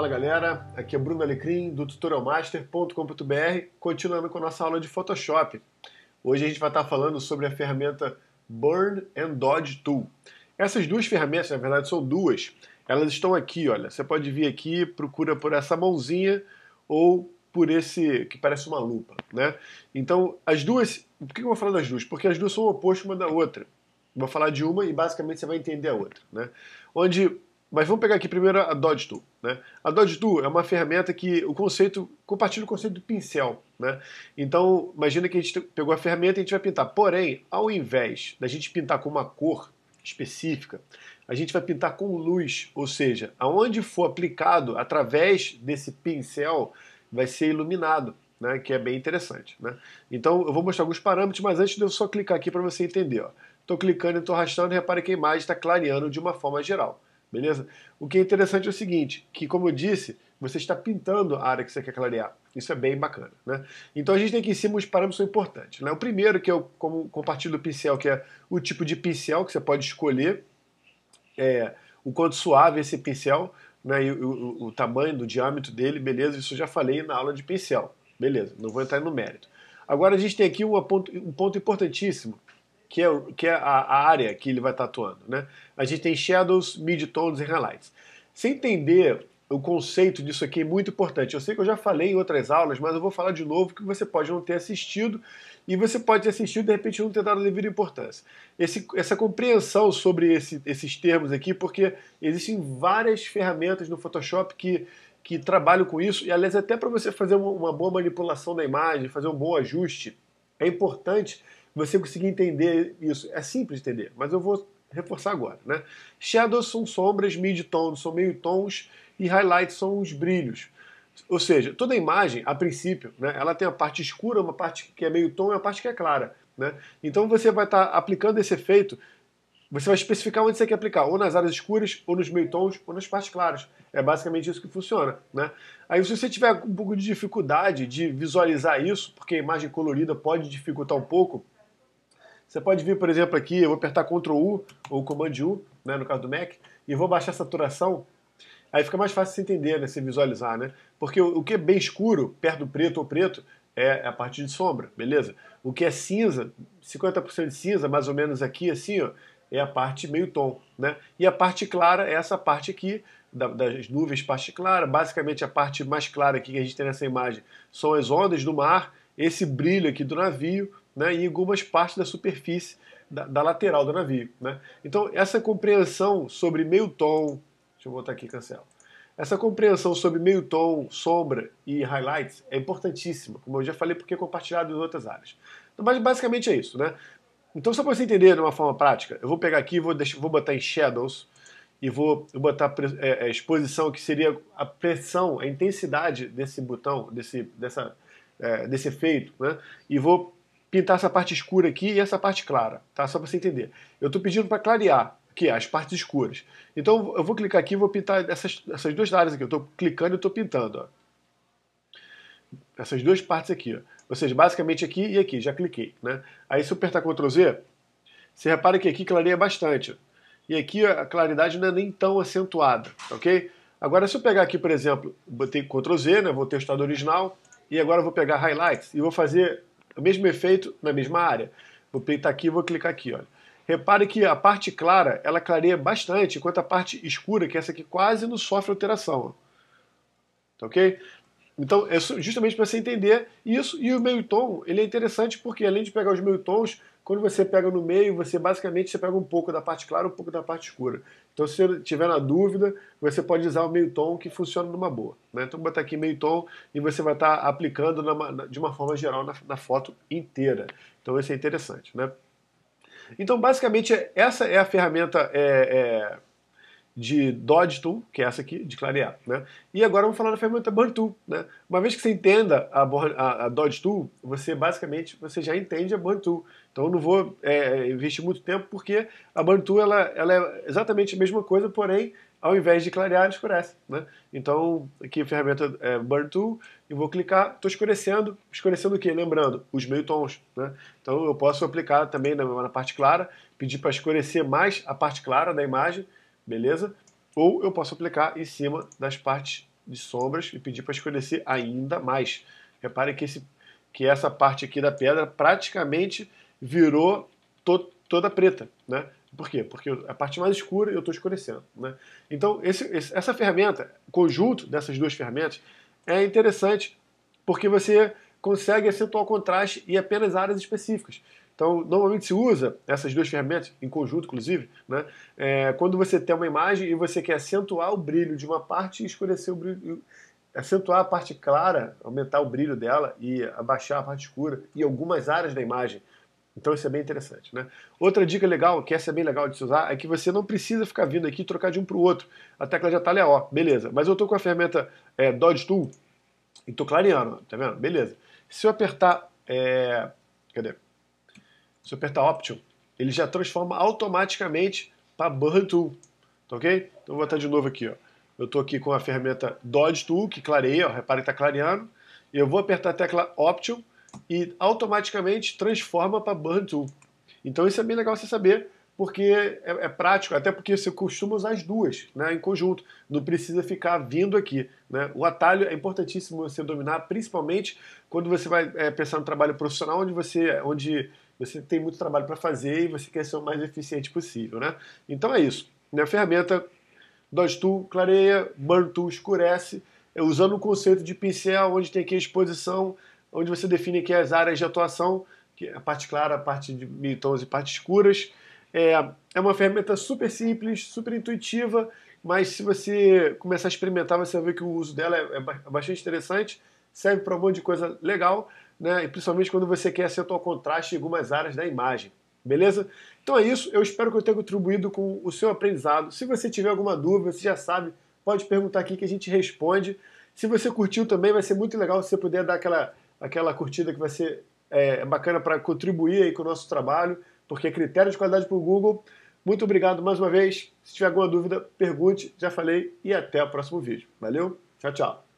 Fala galera, aqui é Bruno Alecrim do tutorialmaster.com.br, continuando com a nossa aula de Photoshop. Hoje a gente vai estar falando sobre a ferramenta Burn and Dodge Tool. Essas duas ferramentas, na verdade são duas, elas estão aqui, olha, você pode vir aqui, procura por essa mãozinha ou por esse que parece uma lupa, né? Então, as duas, por que eu vou falar das duas? Porque as duas são opostas uma da outra. Vou falar de uma e basicamente você vai entender a outra, né? Onde mas vamos pegar aqui primeiro a Dodge Tool. Né? A Dodge Tool é uma ferramenta que o conceito compartilha o conceito do pincel. Né? Então, imagina que a gente pegou a ferramenta e a gente vai pintar. Porém, ao invés da gente pintar com uma cor específica, a gente vai pintar com luz, ou seja, aonde for aplicado através desse pincel, vai ser iluminado. Né, que é bem interessante. Né? Então eu vou mostrar alguns parâmetros, mas antes de eu só clicar aqui para você entender. Estou clicando e estou arrastando, repare que a imagem está clareando de uma forma geral. Beleza? O que é interessante é o seguinte, que como eu disse, você está pintando a área que você quer clarear. Isso é bem bacana, né? Então a gente tem aqui em cima os parâmetros são importantes, né? O primeiro que eu como, compartilho do pincel, que é o tipo de pincel que você pode escolher, é, o quanto suave é esse pincel, né? E o, o, o tamanho, do diâmetro dele, beleza? Isso eu já falei na aula de pincel, beleza? Não vou entrar no mérito. Agora a gente tem aqui um ponto, um ponto importantíssimo, que é, que é a, a área que ele vai estar atuando. Né? A gente tem shadows, midtones e highlights. Você entender o conceito disso aqui é muito importante. Eu sei que eu já falei em outras aulas, mas eu vou falar de novo que você pode não ter assistido e você pode ter assistido e de repente não ter dado a devida importância. Esse, essa compreensão sobre esse, esses termos aqui, porque existem várias ferramentas no Photoshop que, que trabalham com isso, e aliás, até para você fazer uma boa manipulação da imagem, fazer um bom ajuste, é importante você conseguir entender isso. É simples entender, mas eu vou reforçar agora. Né? Shadows são sombras, mid-tons são meio-tons e highlights são os brilhos. Ou seja, toda imagem, a princípio, né, ela tem a parte escura, uma parte que é meio-tom e a parte que é clara. Né? Então você vai estar tá aplicando esse efeito você vai especificar onde você quer aplicar, ou nas áreas escuras, ou nos meio-tons, ou nas partes claras. É basicamente isso que funciona. Né? Aí, se você tiver um pouco de dificuldade de visualizar isso, porque a imagem colorida pode dificultar um pouco, você pode vir, por exemplo, aqui, eu vou apertar Ctrl U ou Command U, né, no caso do Mac, e vou baixar a saturação. Aí fica mais fácil se entender, né, se visualizar, né? Porque o, que é bem escuro, perto do preto ou preto, é a parte de sombra, beleza? O que é cinza, 50% de cinza, mais ou menos aqui, assim, ó, é a parte meio tom, né? E a parte clara é essa parte aqui, da, das nuvens, parte clara. Basicamente, a parte mais clara aqui que a gente tem nessa imagem são as ondas do mar, esse brilho aqui do navio, né, e algumas partes da superfície da, da lateral do navio. Né? Então, essa compreensão sobre meio tom, deixa eu botar aqui, cancela. Essa compreensão sobre meio tom, sombra e highlights é importantíssima, como eu já falei, porque é compartilhado em outras áreas. Então, mas basicamente é isso, né? Então, só para você entender de uma forma prática, eu vou pegar aqui, vou, deixar, vou botar em shadows e vou, botar é, é, exposição, que seria a pressão, a intensidade desse botão, desse, dessa, é, desse efeito, né? E vou pintar essa parte escura aqui e essa parte clara, tá? Só para você entender. Eu estou pedindo para clarear aqui as partes escuras. Então eu vou clicar aqui e vou pintar essas, essas duas áreas aqui. Eu estou clicando e estou pintando, ó. Essas duas partes aqui, ó. Ou seja, basicamente aqui e aqui, já cliquei, né? Aí se eu apertar Ctrl Z, você repara que aqui clareia bastante. E aqui a claridade não é nem tão acentuada, ok? Agora se eu pegar aqui, por exemplo, botei Ctrl Z, né? Vou testar do original. E agora eu vou pegar Highlights e vou fazer o mesmo efeito na mesma área. Vou peitar aqui e vou clicar aqui, olha. Repare que a parte clara, ela clareia bastante, enquanto a parte escura, que é essa aqui, quase não sofre alteração. Tá ok? Então, é justamente para você entender isso. E o meio tom, ele é interessante porque, além de pegar os meio tons, quando você pega no meio, você basicamente você pega um pouco da parte clara, um pouco da parte escura. Então, se você tiver na dúvida, você pode usar o meio tom que funciona numa boa. Né? Então, botar aqui meio tom e você vai estar tá aplicando na, de uma forma geral na, na foto inteira. Então, isso é interessante, né? Então, basicamente, essa é a ferramenta é, é, de Dodge Tool, que é essa aqui, de clarear. Né? E agora vamos falar da ferramenta Burn Tool. Né? Uma vez que você entenda a, a, a Dodge Tool, você basicamente você já entende a Burn Tool. Então eu não vou é, investir muito tempo porque a Burn Tool ela, ela é exatamente a mesma coisa, porém ao invés de clarear, ela escurece. Né? Então, aqui a ferramenta é Burn Tool, eu vou clicar, estou escurecendo. Escurecendo o que? Lembrando, os meio tons. Né? Então eu posso aplicar também na, na parte clara, pedir para escurecer mais a parte clara da imagem, beleza? Ou eu posso aplicar em cima das partes de sombras e pedir para escurecer ainda mais. Repare que, esse, que essa parte aqui da pedra praticamente virou to, toda preta, né? Por quê? Porque a parte mais escura eu estou escurecendo. Né? Então, esse, essa ferramenta, conjunto dessas duas ferramentas, é interessante porque você consegue acentuar o contraste em apenas áreas específicas. Então, normalmente se usa essas duas ferramentas, em conjunto, inclusive, né? É, quando você tem uma imagem e você quer acentuar o brilho de uma parte e escurecer o brilho. Acentuar a parte clara, aumentar o brilho dela e abaixar a parte escura e algumas áreas da imagem. Então isso é bem interessante, né? Outra dica legal, que essa é bem legal de se usar, é que você não precisa ficar vindo aqui e trocar de um para o outro. A tecla já atalho ali, é ó, beleza. Mas eu estou com a ferramenta é, Dodge Tool e estou clareando, tá vendo? Beleza. Se eu apertar... É... Cadê? se eu apertar tá Option, ele já transforma automaticamente para Burn Tool, tá ok? Então vou botar de novo aqui, ó. Eu estou aqui com a ferramenta Dodge Tool, que clareia, ó, que está clareando. Eu vou apertar a tecla Option e automaticamente transforma para Burn Tool. Então isso é bem legal você saber, porque é, é, prático, até porque você costuma usar as duas né, em conjunto, não precisa ficar vindo aqui. Né? O atalho é importantíssimo você dominar, principalmente quando você vai é, pensar no trabalho profissional, onde você onde você tem muito trabalho para fazer e você quer ser o mais eficiente possível, né? Então é isso. Minha ferramenta Dodge Tool clareia, Burn Tool escurece, é usando o conceito de pincel, onde tem aqui a exposição, onde você define aqui as áreas de atuação, que é a parte clara, a parte de mil tons e partes escuras. É, é uma ferramenta super simples, super intuitiva, mas se você começar a experimentar, você vai ver que o uso dela é, é, é bastante interessante, serve para um monte de coisa legal né? E principalmente quando você quer acertar o contraste em algumas áreas da imagem. Beleza? Então é isso. Eu espero que eu tenha contribuído com o seu aprendizado. Se você tiver alguma dúvida, você já sabe, pode perguntar aqui que a gente responde. Se você curtiu também, vai ser muito legal se você puder dar aquela, aquela curtida que vai ser é, bacana para contribuir aí com o nosso trabalho, porque é critério de qualidade para o Google. Muito obrigado mais uma vez. Se tiver alguma dúvida, pergunte. Já falei e até o próximo vídeo. Valeu, tchau, tchau.